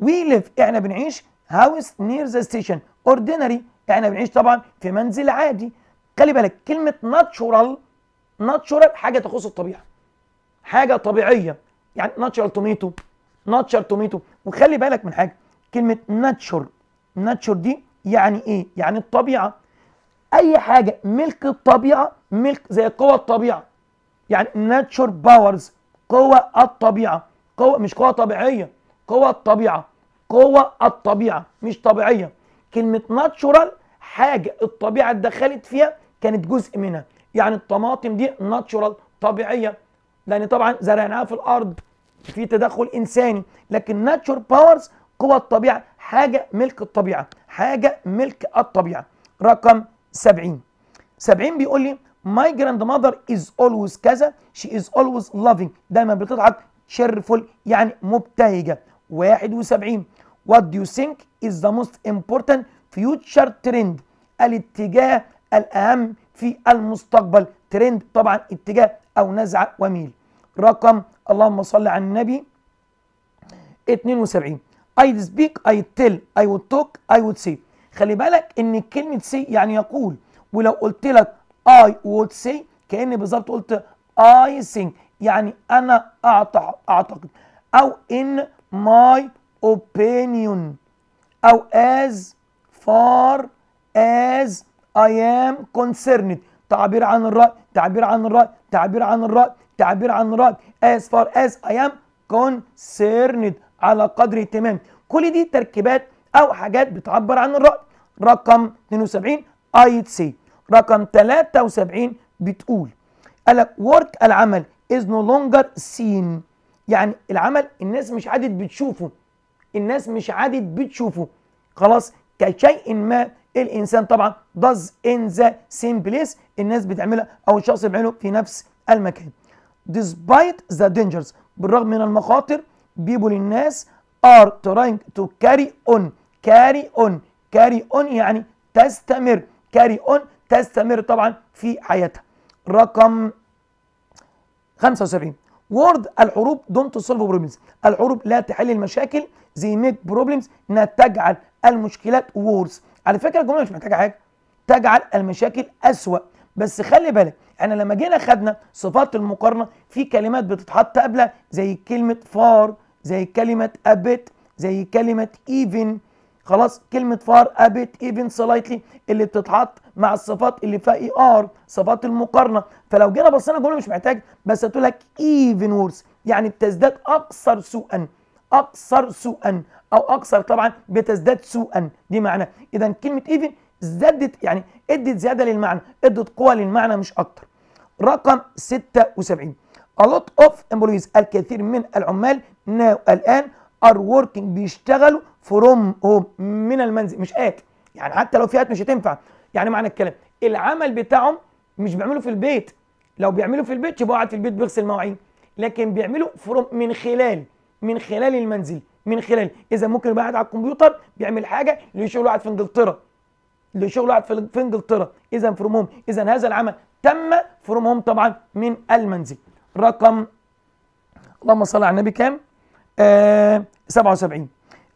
[SPEAKER 1] وي ليف احنا بنعيش هاوس نير ذا ستيشن اوردينري احنا بنعيش طبعا في منزل عادي خلي بالك كلمه ناتشورال ناتشورال حاجه تخص الطبيعه حاجه طبيعيه يعني ناتشورال توميتو ناتشورال توميتو وخلي بالك من حاجه كلمه ناتشر ناتشر دي يعني ايه يعني الطبيعه اي حاجه ملك الطبيعه ملك زي قوى الطبيعه يعني ناتشر باورز قوى الطبيعه قوة مش قوة طبيعية قوة الطبيعة قوة الطبيعة مش طبيعية كلمة ناتشورال حاجة الطبيعة اتدخلت فيها كانت جزء منها يعني الطماطم دي ناتشورال طبيعية لأن طبعا زرعناها في الأرض في تدخل إنساني لكن ناتشور باورز قوة الطبيعة حاجة ملك الطبيعة حاجة ملك الطبيعة رقم 70 70 بيقول لي my grandmother is always كذا she is always loving دايما بتضحك cheerful يعني مبتهجة 71 what do you think is the most important future trend الاتجاه الأهم في المستقبل ترند طبعا اتجاه أو نزع وميل رقم اللهم صل على النبي 72 I speak I tell I would talk I would say خلي بالك ان كلمة سي يعني يقول ولو قلت لك I would say كأني بالظبط قلت I think يعني انا اعتقد او in my opinion او as far as I am concerned تعبير عن الرأي تعبير عن الرأي تعبير عن الرأي تعبير عن الرأي as far as I am concerned على قدر اهتمام كل دي تركيبات أو حاجات بتعبر عن الرأي رقم 72 I'd say رقم 73 بتقول قالك ورك العمل is no longer seen يعني العمل الناس مش عادت بتشوفه الناس مش عادت بتشوفه خلاص كشيء ما الانسان طبعا does in the same place الناس بتعملها او الشخص بيعمله في نفس المكان despite the dangers بالرغم من المخاطر people الناس are trying to carry on carry on carry on يعني تستمر carry on تستمر طبعا في حياتها رقم 75 وورد الحروب دونت سولف بروبلمز الحروب لا تحل المشاكل زي ميك بروبلمز انها تجعل المشكلات وورز على فكره الجمله مش محتاجه حاجه تجعل المشاكل اسوء بس خلي بالك احنا لما جينا خدنا صفات المقارنه في كلمات بتتحط قبلها زي كلمه فار زي كلمه ابيت زي كلمه ايفن خلاص كلمه فار ابيت ايفن سلايتلي اللي بتتحط مع الصفات اللي فيها اي e ار صفات المقارنه فلو جينا بصينا الجمله مش محتاج بس هتقول لك ايفن وورس يعني بتزداد اكثر سوءا اكثر سوءا او اكثر طبعا بتزداد سوءا دي معناها اذا كلمه ايفن زادت يعني ادت زياده للمعنى ادت قوه للمعنى مش اكتر رقم 76 A lot of employees الكثير من العمال now الآن are working بيشتغلوا فروم هوم من المنزل مش ات يعني حتى لو في ات مش هتنفع يعني معنى الكلام العمل بتاعهم مش بيعملوا في البيت لو بيعملوا في البيت يبقى قاعد في البيت بيغسل مواعين لكن بيعملوا فروم من خلال من خلال المنزل من خلال اذا ممكن يبقى قاعد على الكمبيوتر بيعمل حاجه اللي شغل قاعد في انجلترا اللي شغل قاعد في انجلترا اذا فروم هوم اذا هذا العمل تم فروم هوم طبعا من المنزل رقم اللهم صل على النبي كام آه 77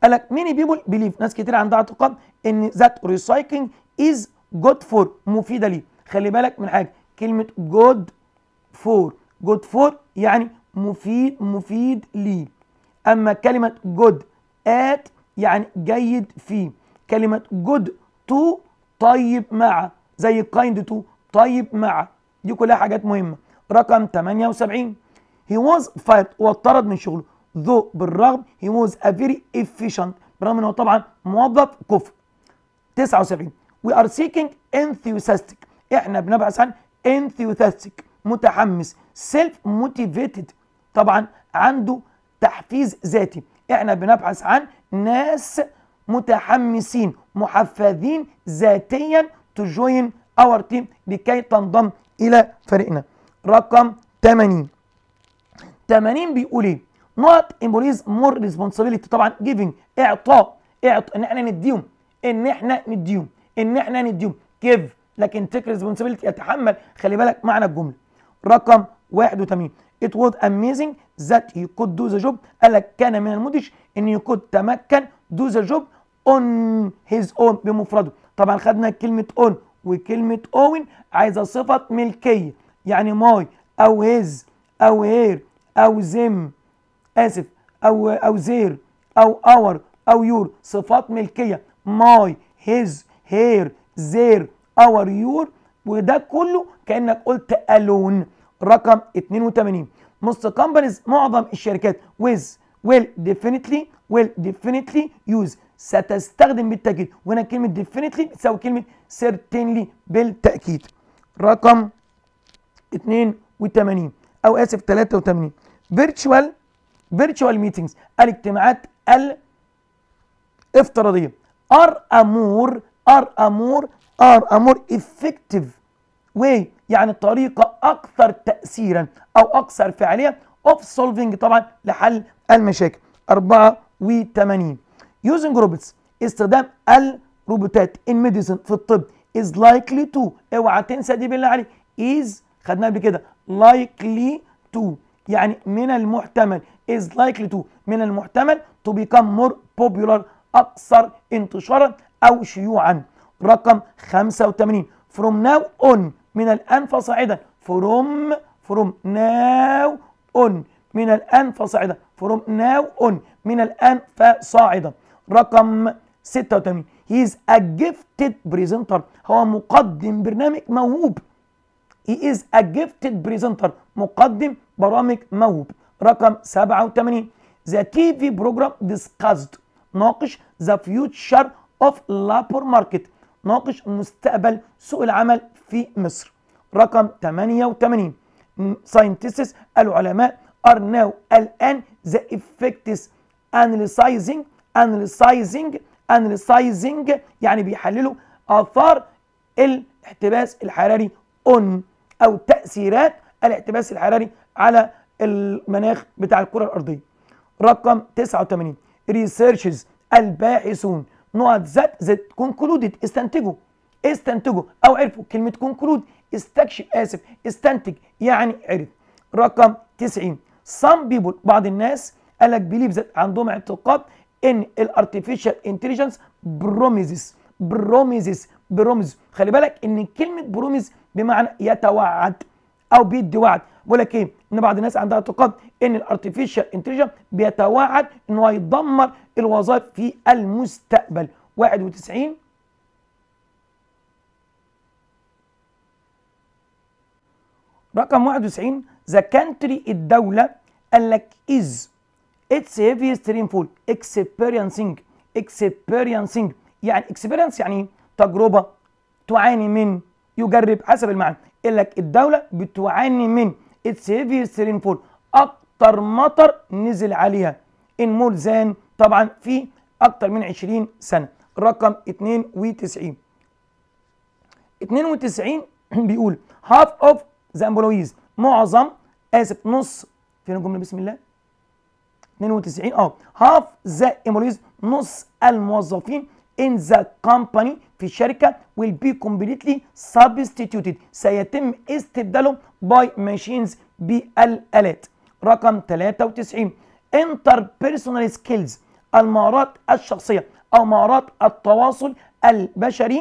[SPEAKER 1] قال لك ميني بيبول بيليف ناس كتير عندها اعتقاد ان ذات ريسايكلينج از جود فور مفيده ليه خلي بالك من حاجه كلمه جود فور جود فور يعني مفيد مفيد ليه اما كلمه جود ات يعني جيد فيه كلمه جود تو طيب مع زي كايند تو طيب مع دي كلها حاجات مهمه رقم 78 هي واز فايرد واتطرد من شغله ذو بالرغم هي موز افيري افيشنت efficient برغم ان هو طبعا موظف كفء 79 وي ار سيكينج enthusiastic احنا بنبحث عن enthusiastic متحمس سيلف موتيفيتد طبعا عنده تحفيز ذاتي احنا بنبحث عن ناس متحمسين محفزين ذاتيا تو جوين اور تيم لكي تنضم الى فريقنا رقم 80 80 بيقول ايه نوت امبوليز مور ريسبونسابيلتي طبعا جيفنج اعطاء اعطاء ان احنا نديهم ان احنا نديهم ان احنا نديهم جيف لكن تيك ريسبونسابيلتي يتحمل خلي بالك معنى الجمله رقم 81 ات واز اميزنج ذات يو كود دو ذا جوب قال لك كان من المدهش ان يو كود تمكن دو ذا جوب اون هيز اون بمفرده طبعا خدنا كلمه اون وكلمه اوين عايزه صفه ملكيه يعني ماي او هيز او هير او زم اسف او او زير او اور او يور صفات ملكيه ماي هيز هير زير اور يور وده كله كانك قلت الون رقم 82 موست كومبانيز معظم الشركات ويز ويل ديفينتلي ويل ديفينتلي يوز ستستخدم بالتاكيد وهنا كلمه ديفينتلي بتساوي كلمه سيرتينلي بالتاكيد رقم 82 او اسف 83 فيرتشوال virtual meetings الاجتماعات الافتراضية are امور ار are ار امور are واي effective يعني طريقة أكثر تأثيرا أو أكثر فعالية of solving طبعا لحل المشاكل 84 using robots استخدام الروبوتات in medicine في الطب is likely to اوعى تنسى دي بالله عليك is خدناها قبل كده likely to يعني من المحتمل is likely to من المحتمل to become more popular أكثر انتشارا أو شيوعا رقم 85 from now on من الآن فصاعدا from from now on من الآن فصاعدا from now on من الآن فصاعدا رقم 86 he is a gifted presenter هو مقدم برنامج موهوب he is a gifted presenter مقدم برامج موهوب رقم 87 The TV program discussed ناقش The future of labor market ناقش مستقبل سوق العمل في مصر رقم 88 scientists العلماء are now الآن the effects analyzing analyzing analyzing يعني بيحللوا آثار الاحتباس الحراري on أو تأثيرات الاحتباس الحراري على المناخ بتاع الكره الارضيه رقم 89 ريسيرشز الباحثون نقط ذات ذات كونكلودد استنتجوا استنتجوا او عرفوا كلمه كونكلود استكشف اسف استنتج يعني عرف رقم 90 سام بيبول بعض الناس قال لك بيليف عندهم اعتقاد ان الارتفيشال انتليجنس بروميزز بروميزز بروميز خلي بالك ان كلمه بروميز بمعنى يتوعد او بيدي وعد بقول لك ايه ان بعض الناس عندها اعتقاد ان الارتفيشال انتليجنس بيتوعد ان هو يدمر الوظائف في المستقبل 91 رقم 91 the country الدولة قال لك از اتس هيفيست رينفول اكسبيرينسينج اكسبيرينسينج يعني اكسبيرينس يعني تجربة تعاني من يجرب حسب المعنى قال لك الدولة بتعاني من السيفير فول اكتر مطر نزل عليها ان مور ذان طبعا في اكتر من 20 سنه رقم 92 92 بيقول هاف اوف ذا امبلويز معظم اسف نص فين الجمله بسم الله 92 اه هاف ذا امبلويز نص الموظفين in the company في الشركه will be completely substituted سيتم استبدالهم باي ماشينز بالآلات رقم 93 انتر بيرسونال سكيلز المهارات الشخصية أو مهارات التواصل البشري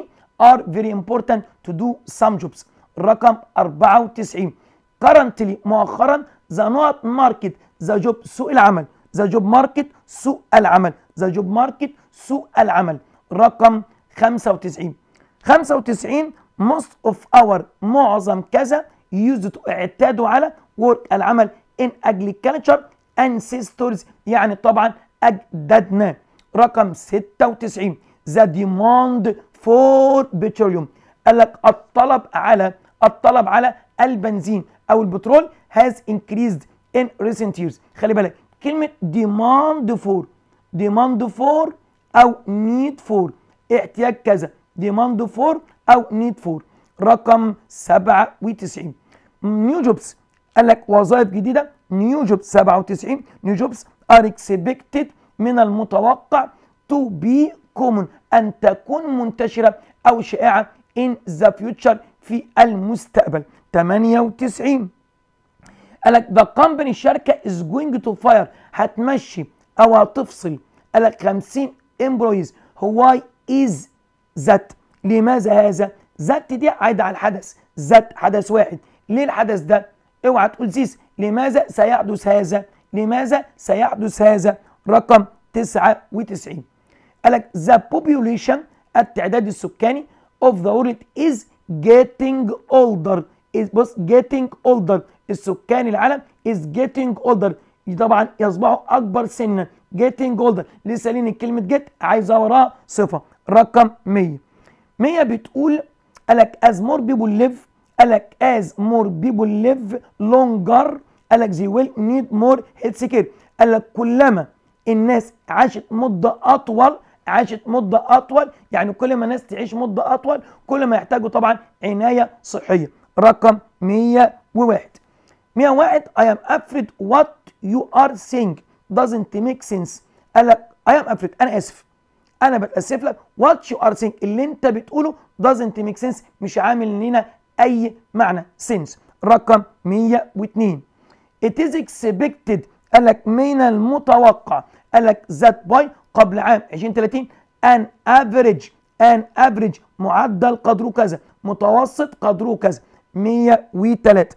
[SPEAKER 1] are very important to do some jobs رقم 94 كرنتلي مؤخرا ذا نوت ماركت ذا جوب سوق العمل ذا جوب ماركت سوق العمل ذا جوب ماركت سوق العمل رقم 95 95 most of our معظم كذا يوزد اعتادوا على ورك العمل ان اجل الكالتشر يعني طبعا اجدادنا رقم 96 ذا ديماند فور بتروليوم قال لك الطلب على الطلب على البنزين او البترول هاز انكريزد ان ريسنت ييرز خلي بالك كلمه ديماند فور ديماند فور او نيد فور احتياج كذا ديماند فور او نيد فور رقم 97 نيو جوبس قال لك وظائف جديده نيو جوبس 97 نيو جوبس ار اكسبكتد من المتوقع تو بي كومن ان تكون منتشره او شائعه ان ذا فيوتشر في المستقبل 98 قال لك ذا كومباني الشركه از جوينج تو فاير هتمشي او هتفصل قال لك 50 امبلويز واي از ذات لماذا هذا ذات دي عايده على الحدث ذات حدث واحد ليه الحدث ده اوعى تقول زيس لماذا سيحدث هذا لماذا سيحدث هذا رقم 99 قال لك the population التعداد السكاني of the world is getting older is بص getting older السكان العالم is getting older طبعا يصبحوا اكبر سنا getting older لسه لين كلمه جيت عايزه وراها صفه رقم 100 100 بتقول قال لك as more people live قالك as more people live longer قالك they will need more health care قالك كلما الناس عاشت مدة أطول عاشت مدة أطول يعني كل ما الناس تعيش مدة أطول كل ما يحتاجوا طبعا عناية صحية رقم 101 101 I am afraid what you are saying doesn't make sense قالك I am afraid أنا آسف أنا بتأسف لك what you are saying اللي أنت بتقوله doesn't make sense مش عامل لنا أي معنى سنس رقم 102 it is expected قال لك من المتوقع قال لك by قبل عام 2030 an average an average معدل قدره كذا متوسط قدره كذا 103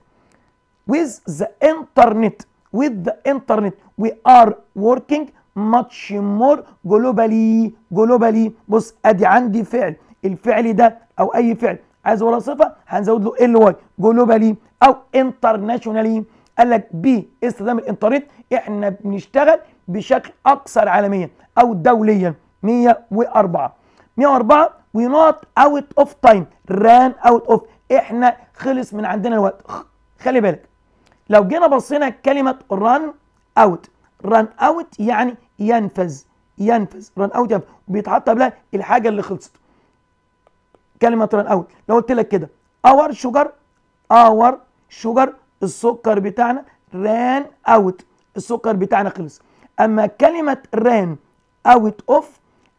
[SPEAKER 1] with the internet with the internet we are working much more globally globally بص ادي عندي فعل الفعل ده او اي فعل عايز ورا صفه هنزود له ال واي جلوبالي او انترناشونالي قال لك باستخدام الانترنت احنا بنشتغل بشكل اكثر عالميا او دوليا 104 104 وي نوت اوت اوف تايم ران اوت اوف احنا خلص من عندنا الوقت خلي بالك لو جينا بصينا كلمه ران اوت ران اوت يعني ينفذ ينفذ ران اوت بيتحط قبلها الحاجه اللي خلصت كلمه ران اوت لو قلت لك كده اور شوجر اور شوجر السكر بتاعنا ران اوت السكر بتاعنا خلص اما كلمه ران اوت اوف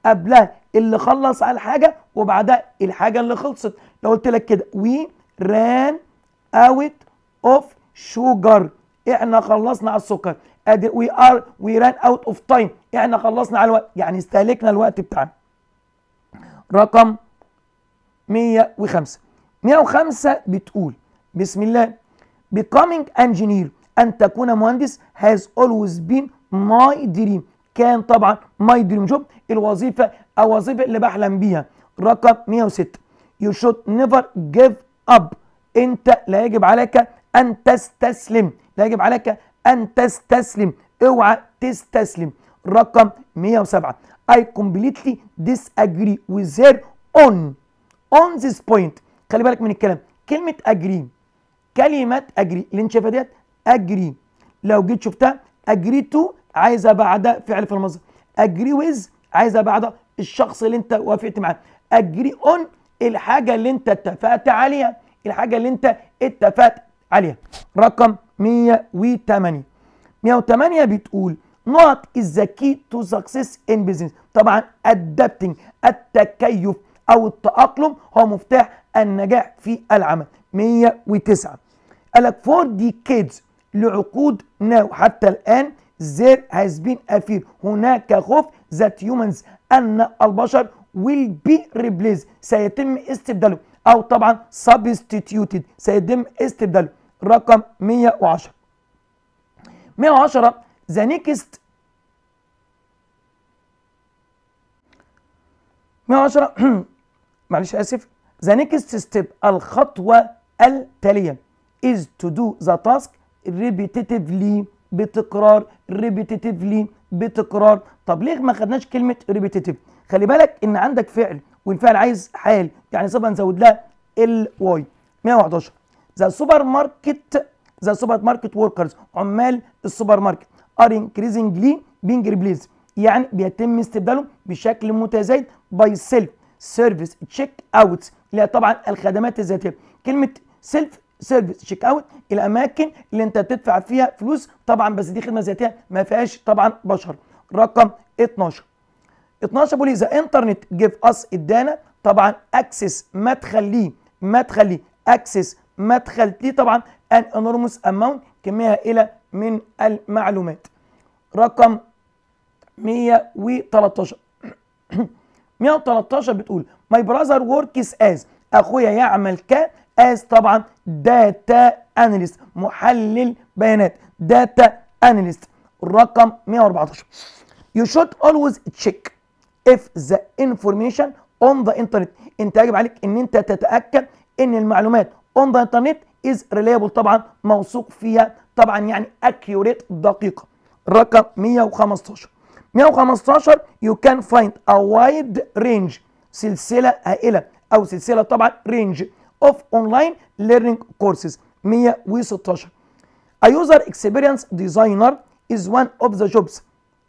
[SPEAKER 1] قبلها اللي خلص على الحاجه وبعدها الحاجه اللي خلصت لو قلت لك كده وي ران اوت اوف شوجر احنا خلصنا على السكر ادي وي ار وي ران اوت اوف تايم احنا خلصنا على الوقت يعني استهلكنا الوقت بتاعنا رقم 105 105 بتقول بسم الله becoming engineer أن تكون مهندس has always been my dream كان طبعا my dream job الوظيفة أو الوظيفه اللي بحلم بيها رقم 106 you should never give up أنت لا يجب عليك أن تستسلم لا يجب عليك أن تستسلم اوعى تستسلم رقم 107 I completely disagree with her on اون ذيس بوينت خلي بالك من الكلام كلمه اجري كلمه اجري اللي انت شايفها ديت اجري لو جيت شفتها اجري تو عايزه بعد فعل في المصدر اجري ويز عايزه بعد الشخص اللي انت وافقت معاه اجري اون الحاجه اللي انت اتفقت عليها الحاجه اللي انت اتفقت عليها رقم 108 108 بتقول not is the key to success in business طبعا adapting التكيف أو التأقلم هو مفتاح النجاح في العمل 109 قالك فور ديكيدز لعقود ناو حتى الآن زير هاز بين أفير هناك خوف ذات humans أن البشر will be replaced سيتم استبداله أو طبعا substituted سيتم استبداله رقم 110 110 the next 110 معلش اسف ذا نيكست ستيب الخطوه التاليه از تو دو ذا تاسك ريبيتيتيفلي بتكرار ريبيتيتيفلي بتكرار طب ليه ما خدناش كلمه ريبيتيتيف خلي بالك ان عندك فعل والفعل عايز حال يعني صبا نزود لها ال واي 111 ذا سوبر ماركت ذا سوبر ماركت وركرز عمال السوبر ماركت ار انكريزنجلي بينج ريبليز يعني بيتم استبداله بشكل متزايد باي سيلف سيرفيس تشيك اوت اللي هي طبعا الخدمات الذاتيه كلمه سيلف سيرفيس تشيك اوت الاماكن اللي انت بتدفع فيها فلوس طبعا بس دي خدمه ذاتيه ما فيهاش طبعا بشر رقم 12 12 بيقول اذا انترنت جيف اس ادانا طبعا اكسس مدخل ليه مدخل ليه اكسس مدخل ليه طبعا ان انورموس اماونت كميه هائله من المعلومات رقم 113 113 بتقول ماي براذر وركس از اخويا يعمل ك از طبعا داتا انالست محلل بيانات داتا انالست رقم 114 يو شوت اولويز تشيك اف ذا انفورميشن اون ذا انترنت انت يجب عليك ان انت تتاكد ان المعلومات اون ذا انترنت از ريليبل طبعا موثوق فيها طبعا يعني اكيوريت دقيقه رقم 115 115 you can find a wide range سلسلة هائلة أو سلسلة طبعا range of online learning courses 116 A user experience designer is one of the jobs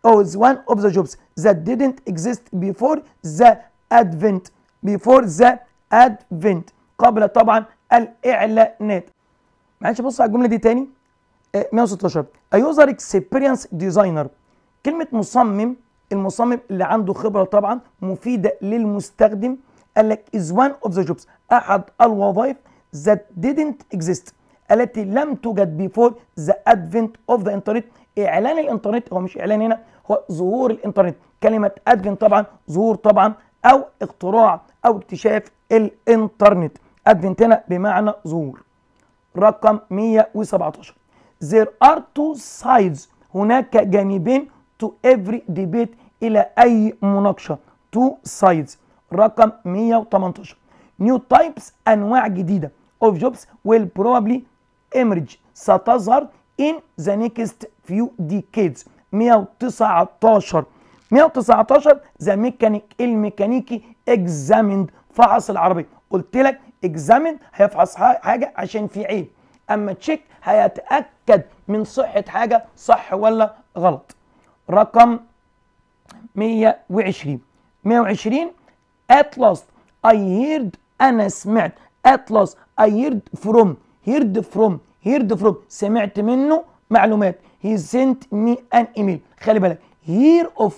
[SPEAKER 1] or is one of the jobs that didn't exist before the advent before the advent قبل طبعا الإعلانات معلش بص على الجملة دي تاني 116 A user experience designer كلمة مصمم المصمم اللي عنده خبرة طبعا مفيدة للمستخدم قال لك is one of the jobs أحد الوظائف that didn't exist التي لم توجد before the advent of the internet إعلان الإنترنت هو مش إعلان هنا هو ظهور الإنترنت كلمة advent طبعا ظهور طبعا أو اختراع أو اكتشاف الإنترنت advent هنا بمعنى ظهور رقم 117 there are two sides هناك جانبين to every debate إلى أي مناقشة two sides رقم 118 new types أنواع جديدة of jobs will probably emerge ستظهر in the next few decades 119 119 ذا ميكانيك الميكانيكي examined فحص العربية قلت لك examine هيفحص حاجة عشان في عيب اما تشيك هيتأكد من صحة حاجة صح ولا غلط رقم 120 120 at last I heard أنا سمعت at last I heard from heard from heard from سمعت منه معلومات he sent me an email خلي بالك hear of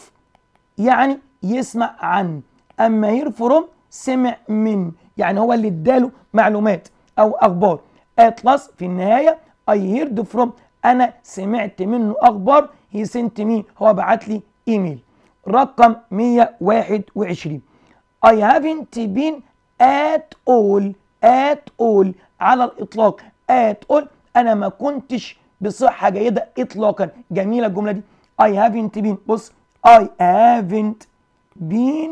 [SPEAKER 1] يعني يسمع عن اما hear from سمع من يعني هو اللي اداله معلومات او اخبار at last في النهايه I heard from انا سمعت منه اخبار هي سنت مي هو بعت لي ايميل رقم 121 I haven't been at all at all على الإطلاق at all أنا ما كنتش بصحة جيدة إطلاقا جميلة الجملة دي I haven't been بص I haven't been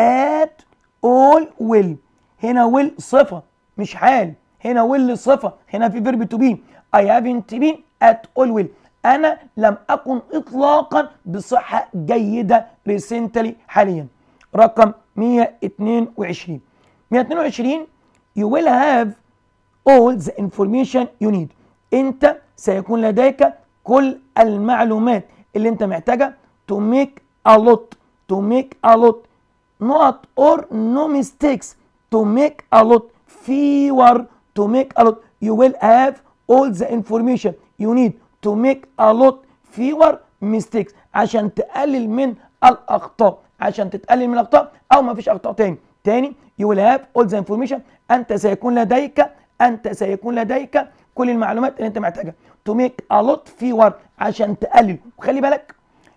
[SPEAKER 1] at all will هنا will صفة مش حال هنا will صفة هنا في فيرب to be I haven't been at all will أنا لم أكن إطلاقا بصحة جيدة ريسنتلي حاليا رقم 122 122 you will have all the information you need أنت سيكون لديك كل المعلومات اللي أنت محتاجها to make a lot to make a lot not or no mistakes to make a lot fewer to make a lot you will have all the information you need to make a lot fewer mistakes عشان تقلل من الاخطاء عشان تتقلل من الاخطاء او ما فيش اخطاء تاني تاني you will have all the information انت سيكون لديك انت سيكون لديك كل المعلومات اللي انت محتاجها to make a lot fewer عشان تقلل وخلي بالك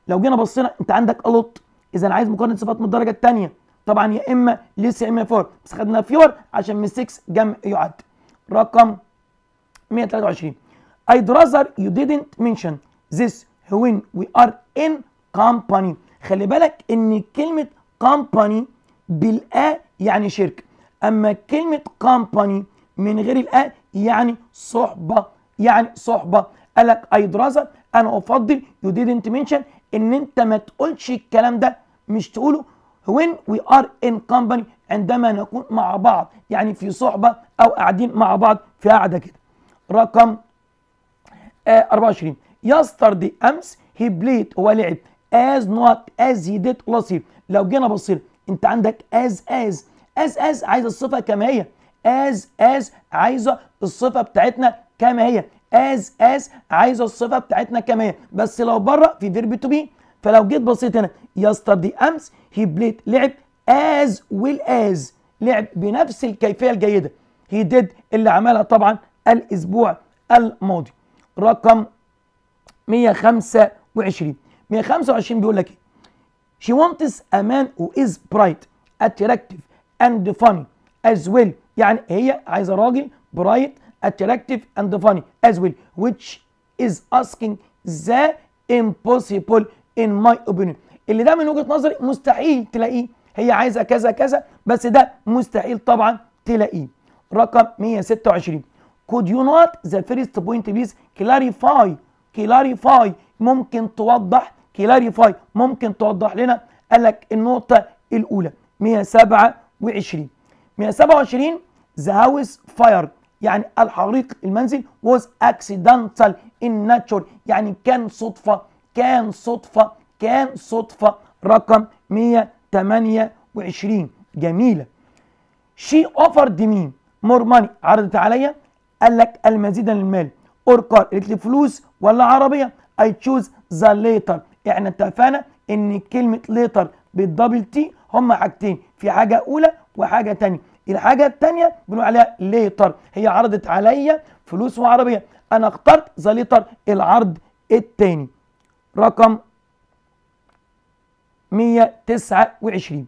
[SPEAKER 1] لو جينا بصينا انت عندك a lot اذا عايز مقارنه صفات من الدرجه الثانيه طبعا يا اما لسه يا اما فور بس خدنا فيور عشان من 6 جمع يعد رقم 123 I'd rather you didn't mention this when we are in company خلي بالك ان كلمة company بالآ يعني شركة اما كلمة company من غير الآ يعني صحبة يعني صحبة قال لك I'd rather انا افضل you didn't mention ان انت ما تقولش الكلام ده مش تقوله when we are in company عندما نكون مع بعض يعني في صحبة أو قاعدين مع بعض في قعدة كده رقم 24 آه، دي امس هي بليت هو لعب از نوت از هي ديت لاسي هي لو جينا بصينا انت عندك از از از از عايزه الصفه كما هي از از عايزه الصفه بتاعتنا كما هي از از عايزه الصفه بتاعتنا كما هي بس لو بره في فيرب تو بي فلو جيت بصيت هنا دي امس هي بليت لعب از ويل از لعب بنفس الكيفيه الجيده هي ديد اللي عملها طبعا الاسبوع الماضي رقم 125 125 بيقول لك ايه She wants a man who is bright attractive and funny as well يعني هي عايزه راجل bright attractive and funny as well which is asking the impossible in my opinion اللي ده من وجهه نظري مستحيل تلاقيه هي عايزه كذا كذا بس ده مستحيل طبعا تلاقيه رقم 126 could you not the first point please clarify clarify ممكن توضح clarify ممكن توضح لنا قال لك النقطة الأولى 127 127 the house fire يعني الحريق المنزل was accidental in nature يعني كان صدفة كان صدفة كان صدفة رقم 128 جميلة she offered me more money عرضت عليا قال لك المزيد من المال اور كار قالت لي فلوس ولا عربيه اي تشوز ذا ليتر احنا اتفقنا ان كلمه ليتر بالدبل تي هم حاجتين في حاجه اولى وحاجه ثانيه الحاجه الثانيه بنقول عليها ليتر هي عرضت عليا فلوس وعربيه انا اخترت ذا ليتر العرض الثاني رقم 129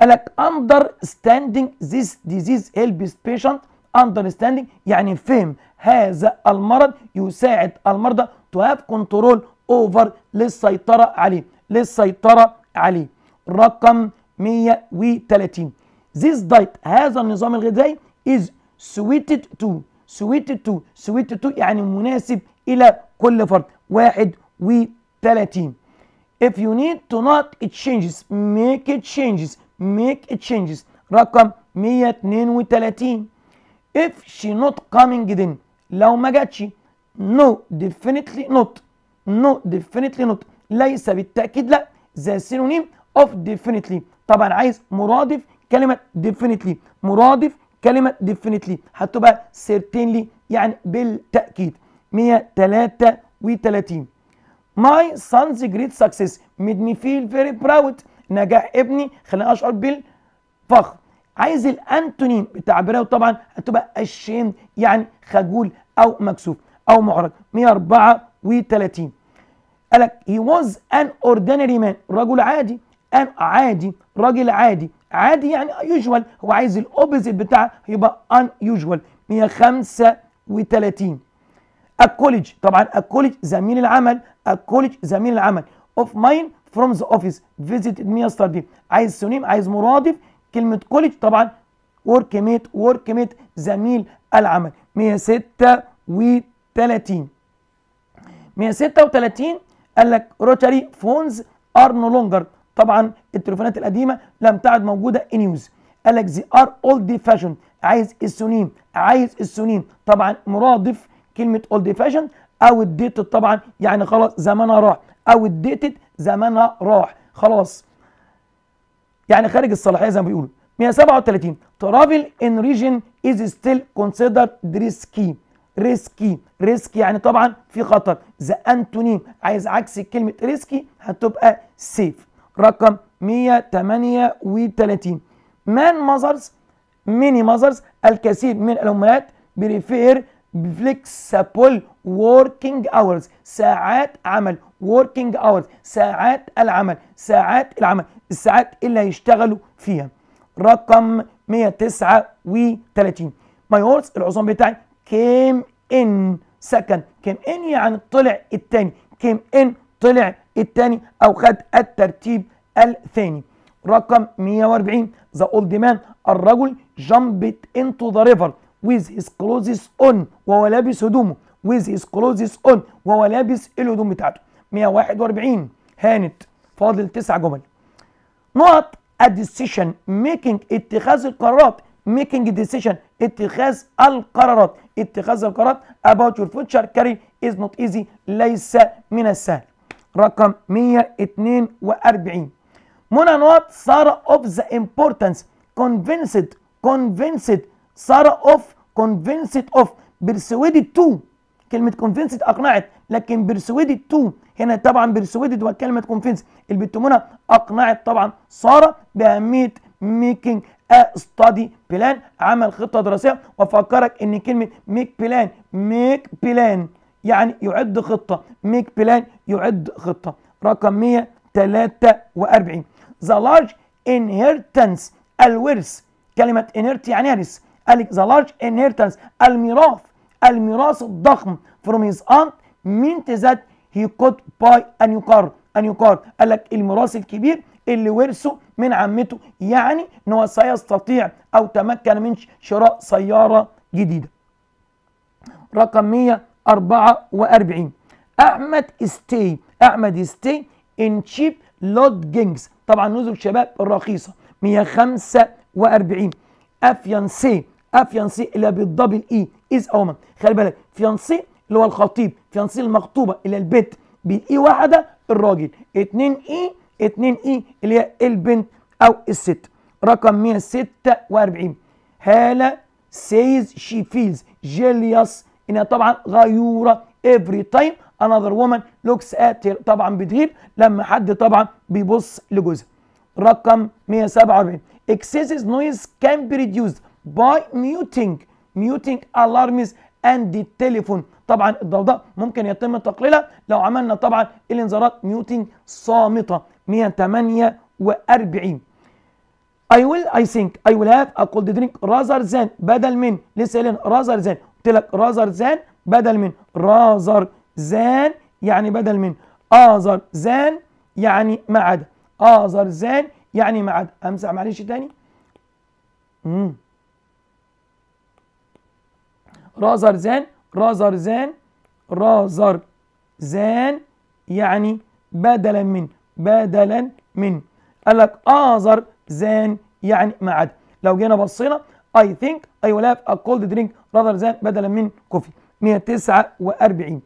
[SPEAKER 1] قال لك understanding this disease helps patient understanding يعني فهم هذا المرض يساعد المرضى to have control over للسيطرة عليه للسيطرة عليه رقم 130 This diet هذا النظام الغذائي is suited to suited to suited to يعني مناسب إلى كل فرد 31 If you need to not it changes make it changes make it changes رقم 132 if she not coming then لو ما جاتش no definitely not no definitely not ليس بالتأكيد لا the synonym of definitely طبعا عايز مرادف كلمة definitely مرادف كلمة definitely هتبقى certainly يعني بالتأكيد 133 My son's great success made me feel very proud نجاح ابني خلاني أشعر بالفخر عايز الانتونيم بتعبيرها طبعا هتبقى الشين يعني خجول او مكسوف او معرض 134 قال لك he was an ordinary man رجل عادي ان عادي راجل عادي عادي يعني يوجوال هو عايز الاوبزيت بتاعه يبقى ان يوجوال 135 الكوليج طبعا الكوليج زميل العمل الكوليج زميل العمل اوف ماين فروم ذا اوفيس فيزيتد فيزيت دي عايز سونيم عايز مرادف كلمه كوليج طبعا ورك ميت ورك ميت زميل العمل 136 136 قال لك روتري فونز ار نو لونجر طبعا التليفونات القديمه لم تعد موجوده ان يوز قال لك زي ار اولد فاشن عايز السنين عايز السنين طبعا مرادف كلمه اولد فاشن او الديت طبعا يعني خلاص زمانها راح او الديتد زمانها راح خلاص يعني خارج الصلاحيه زي ما بيقولوا 137 ترافل ان ريجن از ستيل كونسيدر ريسكي ريسكي ريسكي يعني طبعا في خطر ذا انتونيم عايز عكس كلمه ريسكي هتبقى سيف رقم 138 مان ماذرز ميني ماذرز الكثير من الامهات بريفير فليكسابول وركينج اورز ساعات عمل working hours ساعات العمل ساعات العمل الساعات اللي هيشتغلوا فيها رقم 139 my horse العظام بتاعي came in second came in يعني طلع الثاني came in طلع الثاني او خد الترتيب الثاني رقم 140 the old man الرجل jumped into the river with his clothes on وهو لابس هدومه with his clothes on وهو لابس الهدوم بتاعته 141 هانت فاضل تسع جمل نقط الديسيشن ميكنج اتخاذ القرارات ميكنج ديسيشن اتخاذ القرارات اتخاذ القرارات about your future career is not easy ليس من السهل رقم 142 منى نقط سارة of the importance convinced convinced سارة of convinced of persuaded to كلمه كونفينسد اقنعت لكن برسويدد تو هنا طبعا برسويدد وكلمه كونفينس اللي بتمنى اقنعت طبعا ساره باهميه ميكينج استادي بلان عمل خطه دراسيه وفكرك ان كلمه ميك بلان ميك بلان يعني يعد خطه ميك بلان يعد خطه رقم 143 ذا لارج انهيرتنس الورث كلمه انيرت يعني ارث قال لك ذا لارج انهيرتنس الميراث الميراث الضخم from his aunt meant that he could buy an يقار an يقار قال لك الميراث الكبير اللي ورثه من عمته يعني ان هو سيستطيع او تمكن من شراء سياره جديده. رقم 144 احمد ستي احمد ستي ان شيب لود جينجز طبعا نزل شباب الرخيصه 145 افيانسي افيانسي اللي بالدبل اي از اومن خلي بالك فيانسي اللي هو الخطيب فيانسي المخطوبه اللي البنت بالاي e واحده الراجل 2 اي 2 اي اللي هي البنت او الست رقم 146 هاله سيز شي فيلز جيليوس انها طبعا غيوره افري تايم انذر وومن لوكس ات طبعا بتغير لما حد طبعا بيبص لجوزها رقم 147 اكسسيز نويز كان بريديوز by muting muting alarms and the telephone طبعا الضوضاء ممكن يتم تقليلها لو عملنا طبعا الانذارات muting صامته 148 I will I think I will have a cold drink rather than بدل من لسه قايلين rather than قلت لك rather than بدل من rather than يعني بدل من other than يعني ما عدا other than يعني ما عدا امسح معلش تاني امم زان رازر زان يعني بدلا من بدلا من قال لك آذر زان يعني ما عدا لو جينا بصينا اي ثينك اي هاف a cold drink rather than بدلا من كوفي 149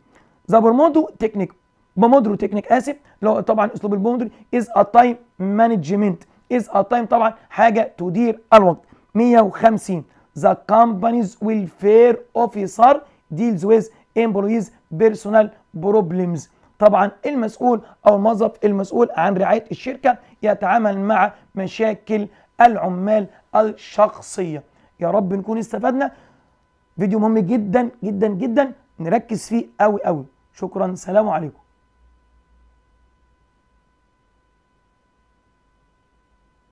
[SPEAKER 1] ذا برمودو تكنيك بومودرو تكنيك اسف لو طبعا اسلوب البومودرو از ا تايم مانجمنت از ا تايم طبعا حاجه تدير الوقت 150 the company's welfare officer deals with employees personal problems طبعا المسؤول او الموظف المسؤول عن رعايه الشركه يتعامل مع مشاكل العمال الشخصيه يا رب نكون استفدنا فيديو مهم جدا جدا جدا نركز فيه قوي قوي شكرا سلام عليكم